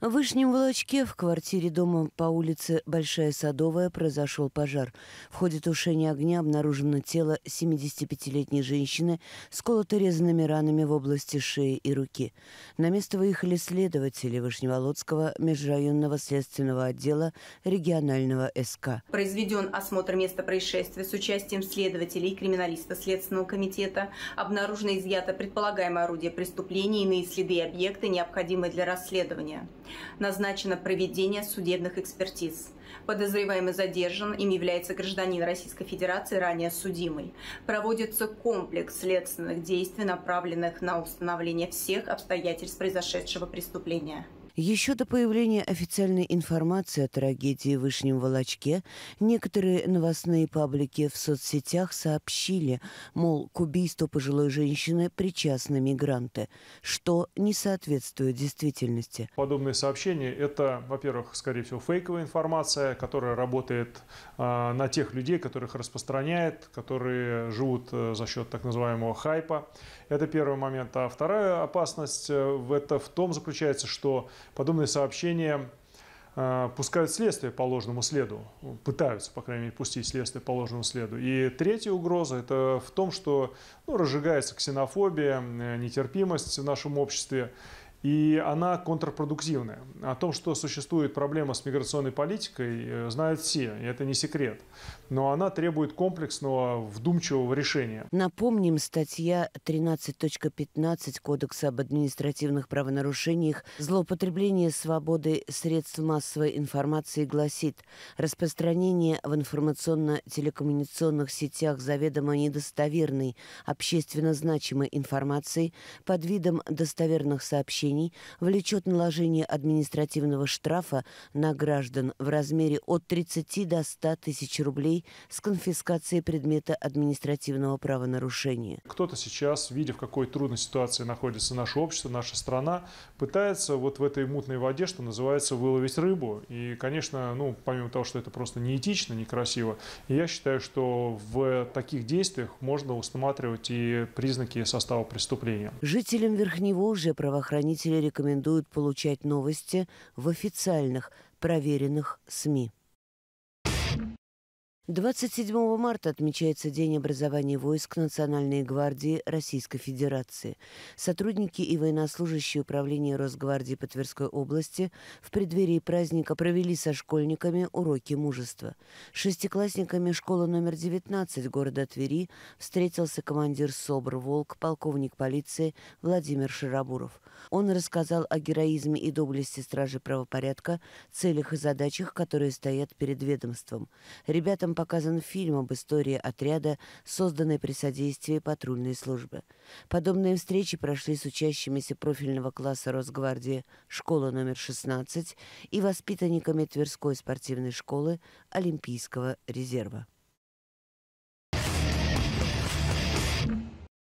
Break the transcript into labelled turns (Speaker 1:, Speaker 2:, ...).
Speaker 1: В Вышнем Волочке в квартире дома по улице Большая Садовая произошел пожар. В ходе тушения огня обнаружено тело 75-летней женщины с колото-резанными ранами в области шеи и руки. На место выехали следователи Вышневолодского межрайонного следственного отдела регионального СК.
Speaker 2: Произведен осмотр места происшествия с участием следователей и криминалиста Следственного комитета. Обнаружено изъято предполагаемое орудие преступления, иные следы и объекты, необходимые для расследования назначено проведение судебных экспертиз. Подозреваемый задержан, им является гражданин Российской Федерации, ранее судимый. Проводится комплекс следственных действий, направленных на установление всех обстоятельств произошедшего преступления.
Speaker 1: Еще до появления официальной информации о трагедии в Вышнем Волочке некоторые новостные паблики в соцсетях сообщили, мол, к убийству пожилой женщины причастны мигранты, что не соответствует действительности.
Speaker 3: Подобные сообщения – это, во-первых, скорее всего, фейковая информация, которая работает э, на тех людей, которых распространяет, которые живут э, за счет так называемого хайпа. Это первый момент. А вторая опасность э, – это в том заключается, что подобные сообщения э, пускают следствие по ложному следу, пытаются, по крайней мере, пустить следствие по ложному следу. И третья угроза – это в том, что ну, разжигается ксенофобия, э, нетерпимость в нашем обществе, и она контрпродуктивная. О том, что существует проблема с миграционной политикой, э, знают все, и это не секрет. Но она требует комплексного, вдумчивого решения.
Speaker 1: Напомним, статья 13.15 Кодекса об административных правонарушениях «Злоупотребление свободы средств массовой информации» гласит, распространение в информационно-телекоммуникационных сетях заведомо недостоверной, общественно значимой информации под видом достоверных сообщений нарушений влечет наложение административного штрафа на граждан в размере от 30 до 100 тысяч рублей с конфискацией предмета административного
Speaker 3: правонарушения. Кто-то сейчас, видя в какой трудной ситуации находится наше общество, наша страна, пытается вот в этой мутной воде, что называется, выловить рыбу. И, конечно, ну, помимо того, что это просто неэтично, некрасиво, я считаю, что в таких действиях можно усматривать и признаки состава преступления.
Speaker 1: Жителям Верхнего уже правоохранитель читатели рекомендуют получать новости в официальных, проверенных СМИ. 27 марта отмечается День образования войск Национальной гвардии Российской Федерации. Сотрудники и военнослужащие Управления Росгвардии по Тверской области в преддверии праздника провели со школьниками уроки мужества. Шестиклассниками школы номер 19 города Твери встретился командир СОБР «Волк», полковник полиции Владимир Широбуров. Он рассказал о героизме и доблести стражи правопорядка, целях и задачах, которые стоят перед ведомством. Ребятам показан фильм об истории отряда, созданной при содействии патрульной службы. Подобные встречи прошли с учащимися профильного класса Росгвардии школа номер 16 и воспитанниками Тверской спортивной школы
Speaker 3: Олимпийского резерва.